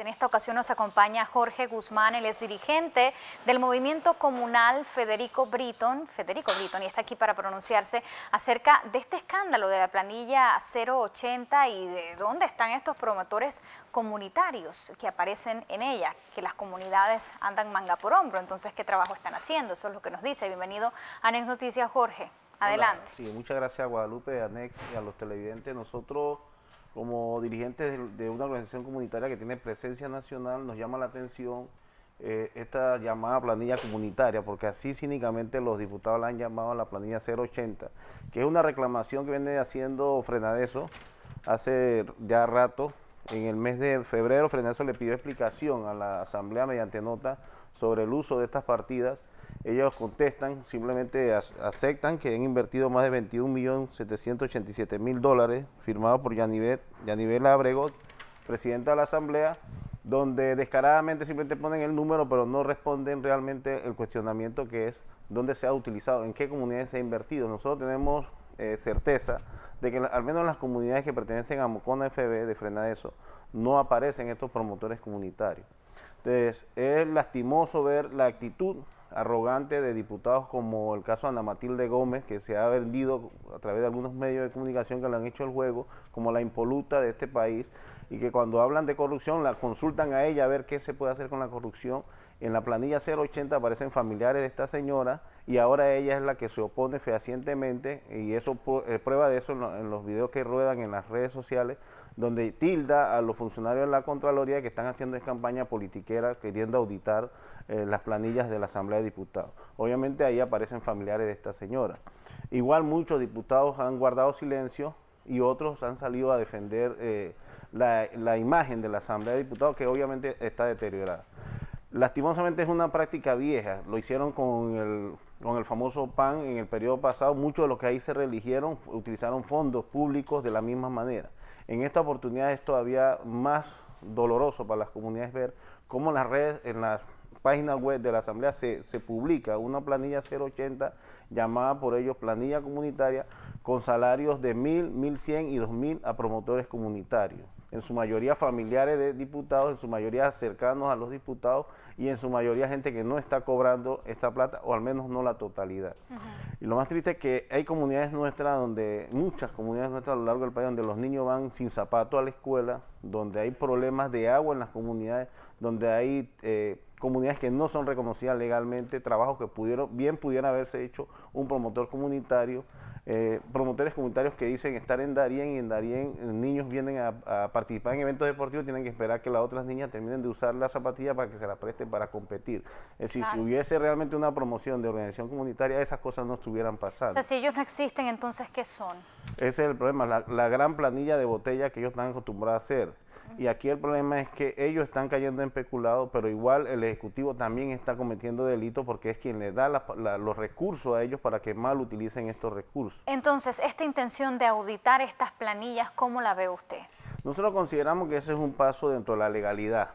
En esta ocasión nos acompaña Jorge Guzmán, él es dirigente del movimiento comunal Federico Britton, Federico Britton, y está aquí para pronunciarse acerca de este escándalo de la planilla 080 y de dónde están estos promotores comunitarios que aparecen en ella, que las comunidades andan manga por hombro, entonces qué trabajo están haciendo, eso es lo que nos dice. Bienvenido a Noticias, Jorge. Adelante. Sí, muchas gracias a Guadalupe, a y a los televidentes. Nosotros como dirigentes de, una organización comunitaria que tiene presencia nacional, nos llama la atención eh, esta llamada planilla comunitaria, porque así cínicamente los diputados la han llamado la planilla 080, que es una reclamación que viene haciendo Frenadeso hace ya rato, en el mes de febrero, Frenazo le pidió explicación a la Asamblea mediante nota sobre el uso de estas partidas. Ellos contestan, simplemente aceptan que han invertido más de 21.787.000 dólares, firmado por Yaniver Yanivel Abregot, presidenta de la Asamblea, donde descaradamente simplemente ponen el número, pero no responden realmente el cuestionamiento que es dónde se ha utilizado, en qué comunidades se ha invertido. Nosotros tenemos eh, certeza de que al menos las comunidades que pertenecen a Mocona FB de eso no aparecen estos promotores comunitarios. Entonces, es lastimoso ver la actitud arrogante de diputados como el caso de Ana Matilde Gómez, que se ha vendido a través de algunos medios de comunicación que le han hecho el juego, como la impoluta de este país, y que cuando hablan de corrupción la consultan a ella a ver qué se puede hacer con la corrupción en la planilla 080 aparecen familiares de esta señora y ahora ella es la que se opone fehacientemente y eso eh, prueba de eso en, los videos que ruedan en las redes sociales donde tilda a los funcionarios de la Contraloría que están haciendo campaña politiquera queriendo auditar eh, las planillas de la Asamblea de Diputados. Obviamente ahí aparecen familiares de esta señora. Igual muchos diputados han guardado silencio y otros han salido a defender eh, la imagen de la Asamblea de Diputados que obviamente está deteriorada. Lastimosamente es una práctica vieja. Lo hicieron con el, con el famoso PAN en el periodo pasado. Muchos de los que ahí se religieron utilizaron fondos públicos de la misma manera. En esta oportunidad es todavía más doloroso para las comunidades ver cómo las redes, en las página web de la Asamblea se, se, publica una planilla 080 llamada por ellos planilla comunitaria con salarios de 1.000, 1.100 y 2.000 a promotores comunitarios, en su mayoría familiares de diputados, en su mayoría cercanos a los diputados y en su mayoría gente que no está cobrando esta plata o al menos no la totalidad. Y lo más triste es que hay comunidades nuestras donde, muchas comunidades nuestras a lo largo del país, donde los niños van sin zapato a la escuela, donde hay problemas de agua en las comunidades, donde hay... Eh, comunidades que no son reconocidas legalmente, trabajos que pudieron, bien pudieran haberse hecho un promotor comunitario eh, promotores comunitarios que dicen estar en Darien y en Darien niños vienen a, participar en eventos deportivos, tienen que esperar que las otras niñas terminen de usar la zapatilla para que se la presten para competir. si hubiese realmente una promoción de organización comunitaria, esas cosas no estuvieran pasando. O sea, si ellos no existen, entonces, ¿qué son? Ese es el problema, la, gran planilla de botella que ellos están acostumbrados a hacer. Y aquí el problema es que ellos están cayendo en peculado, pero igual el Ejecutivo también está cometiendo delitos porque es quien le da los recursos a ellos para que mal utilicen estos recursos. Entonces, esta intención de auditar estas planillas, ¿cómo la ve usted? Nosotros consideramos que ese es un paso dentro de la legalidad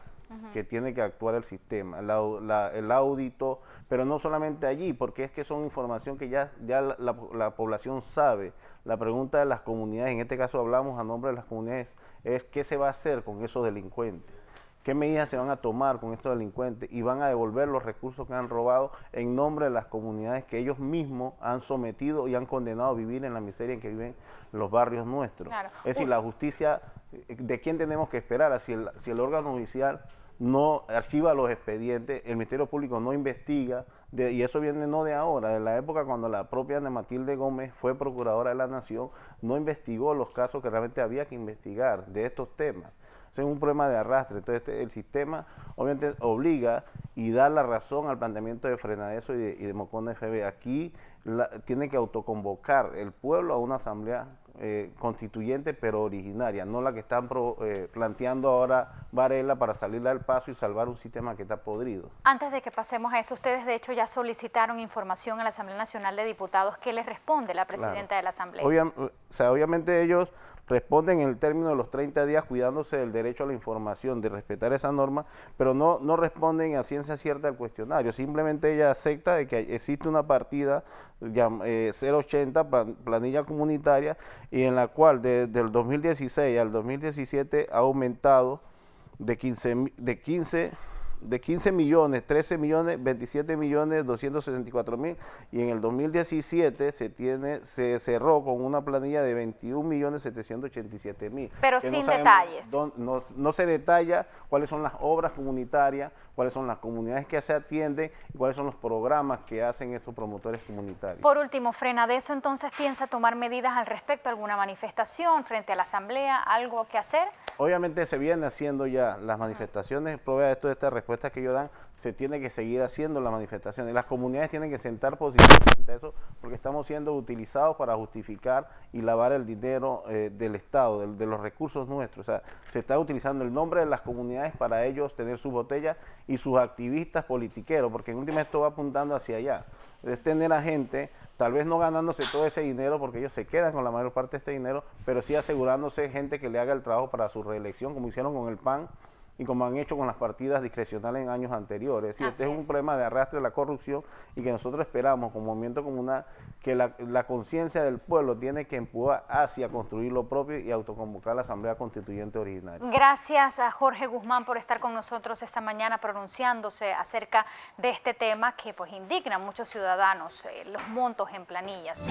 que tiene que actuar el sistema, el audito, pero no solamente allí, porque es que son información que ya, la, población sabe. La pregunta de las comunidades, en este caso hablamos a nombre de las comunidades, es qué se va a hacer con esos delincuentes. ¿Qué medidas se van a tomar con estos delincuentes? Y van a devolver los recursos que han robado en nombre de las comunidades que ellos mismos han sometido y han condenado a vivir en la miseria en que viven los barrios nuestros. Es decir, la justicia, eh, ¿de quién tenemos que esperar? Si el, órgano judicial no archiva los expedientes, el Ministerio Público no investiga, y eso viene no de ahora, de la época cuando la propia Ana Matilde Gómez fue procuradora de la Nación, no investigó los casos que realmente había que investigar de estos temas es un problema de arrastre. Entonces, este, el sistema obviamente obliga y da la razón al planteamiento de Frenadeso y de, y de Mocón FB. Aquí tiene que autoconvocar el pueblo a una asamblea eh, constituyente, pero originaria, no la que están eh, planteando ahora Varela para salirle al paso y salvar un sistema que está podrido. Antes de que pasemos a eso, ustedes de hecho ya solicitaron información a la Asamblea Nacional de Diputados. ¿Qué les responde la presidenta de la Asamblea? obviamente ellos responden en el término de los 30 días cuidándose del derecho a la información, de respetar esa norma, pero no, no responden a ciencia cierta al cuestionario. Simplemente ella acepta de que existe una partida 080, eh, planilla comunitaria, y en la cual desde el 2016 al 2017 ha aumentado de 15, de 15 de 15 millones, 13 millones, 27 millones, 264 mil y en el 2017 se tiene se cerró con una planilla de 21 millones 787 mil. Pero sin detalles. no, se detalla cuáles son las obras comunitarias, cuáles son las comunidades que se atienden y cuáles son los programas que hacen estos promotores comunitarios. Por último, frena de eso entonces piensa tomar medidas al respecto, alguna manifestación frente a la asamblea, algo que hacer. Obviamente se vienen haciendo ya las manifestaciones, provea esto de esta respuesta que ellos dan, se tiene que seguir haciendo la manifestación. Y las comunidades tienen que sentar positivamente a eso, porque estamos siendo utilizados para justificar y lavar el dinero eh, del Estado, de los recursos nuestros. O sea, se está utilizando el nombre de las comunidades para ellos tener sus botellas y sus activistas politiqueros, porque en última esto va apuntando hacia allá. Es tener a gente tal vez no ganándose todo ese dinero porque ellos se quedan con la mayor parte de este dinero, pero sí asegurándose gente que le haga el trabajo para su reelección, como hicieron con el PAN y como han hecho con las partidas discrecionales en años anteriores. este es, un problema de arrastre de la corrupción y que nosotros esperamos como movimiento comunal que la, conciencia del pueblo tiene que empujar hacia construir lo propio y autoconvocar la Asamblea Constituyente originaria. Gracias a Jorge Guzmán por estar con nosotros esta mañana pronunciándose acerca de este tema que pues indigna a muchos ciudadanos, eh, los montos en planillas.